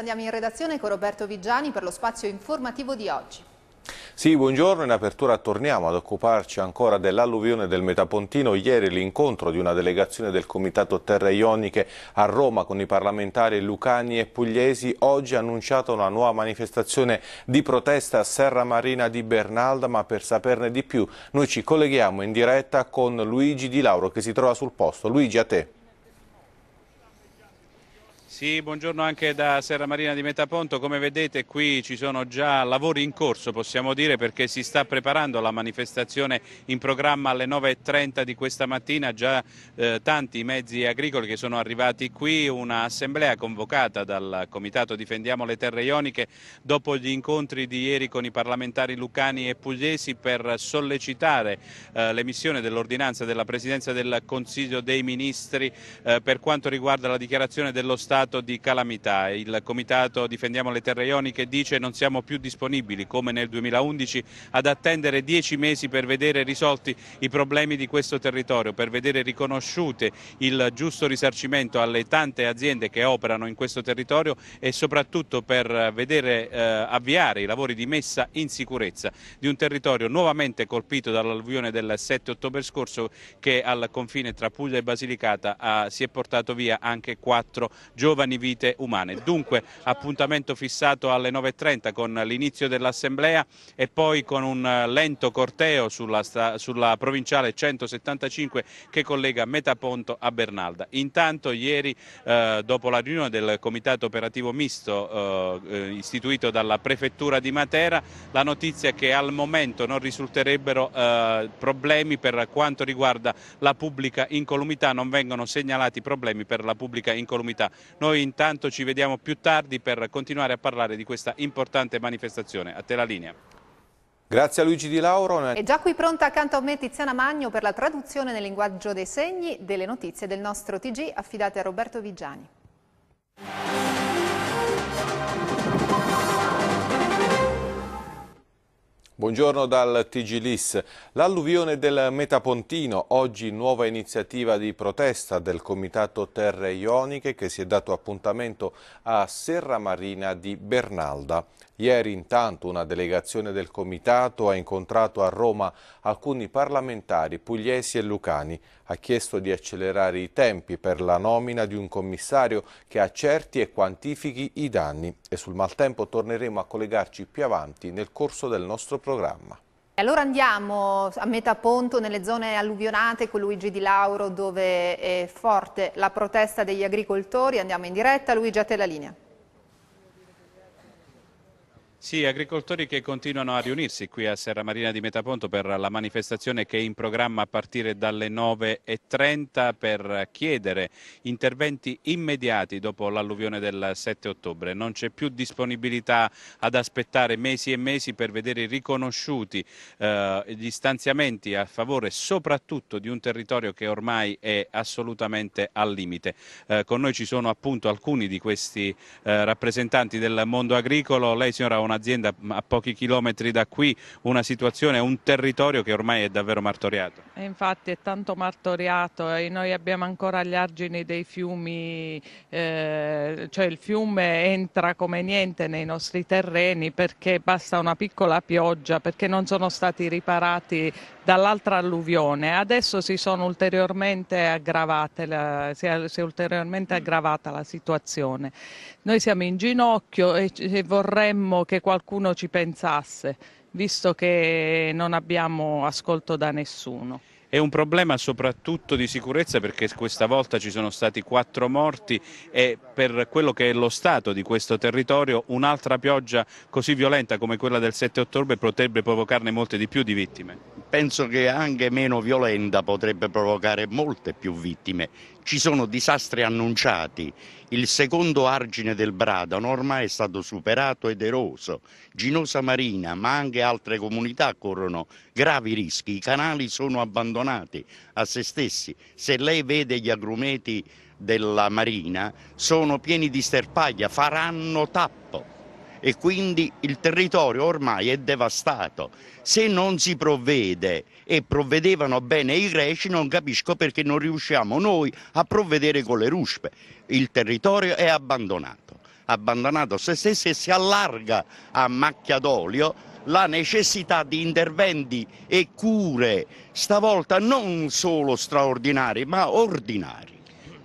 andiamo in redazione con Roberto Vigiani per lo spazio informativo di oggi. Sì, buongiorno. In apertura torniamo ad occuparci ancora dell'alluvione del Metapontino. Ieri l'incontro di una delegazione del Comitato Terre Ioniche a Roma con i parlamentari lucani e pugliesi. Oggi ha annunciato una nuova manifestazione di protesta a Serra Marina di Bernalda, ma per saperne di più noi ci colleghiamo in diretta con Luigi Di Lauro che si trova sul posto. Luigi, a te. Sì, buongiorno anche da Serra Marina di Metaponto. Come vedete qui ci sono già lavori in corso, possiamo dire, perché si sta preparando la manifestazione in programma alle 9.30 di questa mattina. Già eh, tanti mezzi agricoli che sono arrivati qui, un'assemblea convocata dal Comitato Difendiamo le Terre Ioniche dopo gli incontri di ieri con i parlamentari lucani e pugliesi per sollecitare eh, l'emissione dell'ordinanza della Presidenza del Consiglio dei Ministri eh, per quanto riguarda la dichiarazione dello Stato stato di calamità. Il comitato Difendiamo le Terre Ioniche dice non siamo più disponibili, come nel 2011, ad attendere dieci mesi per vedere risolti i problemi di questo territorio, per vedere riconosciute il giusto risarcimento alle tante aziende che operano in questo territorio e soprattutto per eh, vedere eh, avviare i lavori di messa in sicurezza di un territorio nuovamente colpito dall'alluvione del 7 ottobre scorso che al confine tra Puglia e Basilicata ha, ah, si è portato via anche quattro giorni giovani vite umane. Dunque appuntamento fissato alle 9.30 con l'inizio dell'assemblea e poi con un eh, lento corteo sulla, sulla provinciale 175 che collega Metaponto a Bernalda. Intanto ieri eh, dopo la riunione del comitato operativo misto eh, eh, istituito dalla prefettura di Matera la notizia è che al momento non risulterebbero eh, problemi per quanto riguarda la pubblica incolumità, non vengono segnalati problemi per la pubblica incolumità. Noi intanto ci vediamo più tardi per continuare a parlare di questa importante manifestazione. A te la linea. Grazie a Luigi Di Lauro. E già qui pronta accanto a me Tiziana Magno per la traduzione nel linguaggio dei segni delle notizie del nostro TG affidate a Roberto Vigiani. Buongiorno dal TG L'alluvione del Metapontino, oggi nuova iniziativa di protesta del Comitato Terre Ioniche che si è dato appuntamento a Serra Marina di Bernalda. Ieri intanto una delegazione del Comitato ha incontrato a Roma alcuni parlamentari pugliesi e lucani. Ha chiesto di accelerare i tempi per la nomina di un commissario che accerti e quantifichi i danni. E sul maltempo torneremo a collegarci più avanti nel corso del nostro progetto programma. Allora andiamo a metà ponto nelle zone alluvionate, con Luigi Di Lauro, dove è forte la protesta degli agricoltori. Andiamo in diretta. Luigi, a te la linea. Sì, agricoltori che continuano a riunirsi qui a Serra Marina di Metaponto per la manifestazione che è in programma a partire dalle 9.30 per chiedere interventi immediati dopo l'alluvione del 7 ottobre. Non c'è più disponibilità ad aspettare mesi e mesi per vedere riconosciuti eh, gli stanziamenti a favore soprattutto di un territorio che ormai è assolutamente al limite. Eh, con noi ci sono appunto alcuni di questi eh, rappresentanti del mondo agricolo. Lei signora ha un'azienda a pochi chilometri da qui, una situazione, un territorio che ormai è davvero martoriato infatti è tanto martoriato e noi abbiamo ancora gli argini dei fiumi, eh, cioè il fiume entra come niente nei nostri terreni perché basta una piccola pioggia, perché non sono stati riparati dall'altra alluvione. Adesso si, ulteriormente la, si, è, si è ulteriormente aggravata la situazione. Noi siamo in ginocchio e, e vorremmo che qualcuno ci pensasse visto che non abbiamo ascolto da nessuno. È un problema soprattutto di sicurezza perché questa volta ci sono stati quattro morti e per quello che è lo stato di questo territorio un'altra pioggia così violenta come quella del 7 ottobre potrebbe provocarne molte di più di vittime penso che anche meno violenta potrebbe provocare molte più vittime. Ci sono disastri annunciati, il secondo argine del Bradano ormai è stato superato ed eroso, Ginosa Marina ma anche altre comunità corrono gravi rischi, i canali sono abbandonati a se stessi, se lei vede gli agrumeti della Marina sono pieni di sterpaglia, faranno tappo e quindi il territorio ormai è devastato. Se non si provvede e provvedevano bene i greci, non capisco perché non riusciamo noi a provvedere con le ruspe. Il territorio è abbandonato, abbandonato se stesso e si allarga a macchia d'olio la necessità di interventi e cure, stavolta non solo straordinari, ma ordinari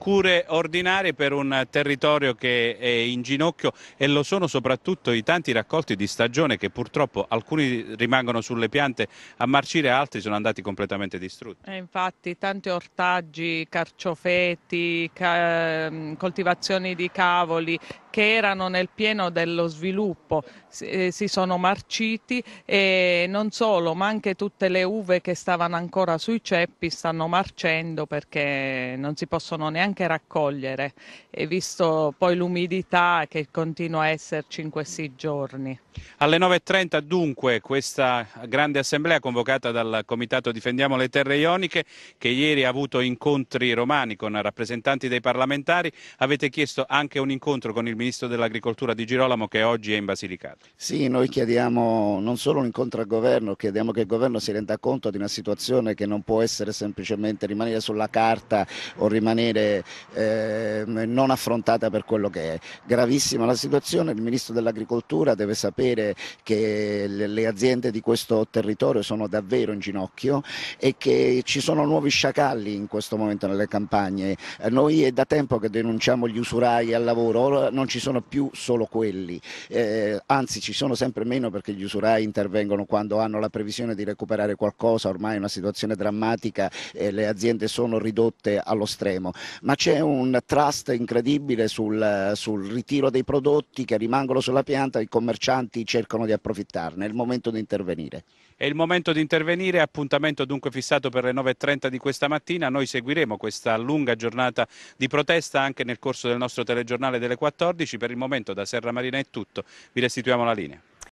cure ordinarie per un territorio che è in ginocchio e lo sono soprattutto i tanti raccolti di stagione che purtroppo alcuni rimangono sulle piante a marcire, altri sono andati completamente distrutti. E infatti tanti ortaggi, carciofetti, ca ehm, coltivazioni di cavoli che erano nel pieno dello sviluppo eh, si sono marciti e non solo, ma anche tutte le uve che stavano ancora sui ceppi stanno marcendo perché non si possono neanche raccogliere e visto poi l'umidità che continua a esserci in questi giorni. Alle 9.30 dunque questa grande assemblea convocata dal Comitato Difendiamo le Terre Ioniche che ieri ha avuto incontri romani con rappresentanti dei parlamentari. Avete chiesto anche un incontro con il Ministro dell'Agricoltura di Girolamo che oggi è in Basilicata. Sì, noi chiediamo non solo un incontro al Governo, chiediamo che il Governo si renda conto di una situazione che non può essere semplicemente rimanere sulla carta o rimanere eh, non affrontata per quello che è. Gravissima la situazione, il Ministro dell'Agricoltura deve sapere sapere che le aziende di questo territorio sono davvero in ginocchio e che ci sono nuovi sciacalli in questo momento nelle campagne. Eh, noi è da tempo che denunciamo gli usurai al lavoro, ora non ci sono più solo quelli, eh, anzi ci sono sempre meno perché gli usurai intervengono quando hanno la previsione di recuperare qualcosa, ormai è una situazione drammatica e le aziende sono ridotte allo stremo, ma c'è un trust incredibile sul, sul ritiro dei prodotti che rimangono sulla pianta, i commercianti clienti cercano di approfittarne, è il momento di intervenire. È il momento di intervenire, appuntamento dunque fissato per le 9.30 di questa mattina, noi seguiremo questa lunga giornata di protesta anche nel corso del nostro telegiornale delle 14, per il momento da Serra Marina è tutto, vi restituiamo la linea.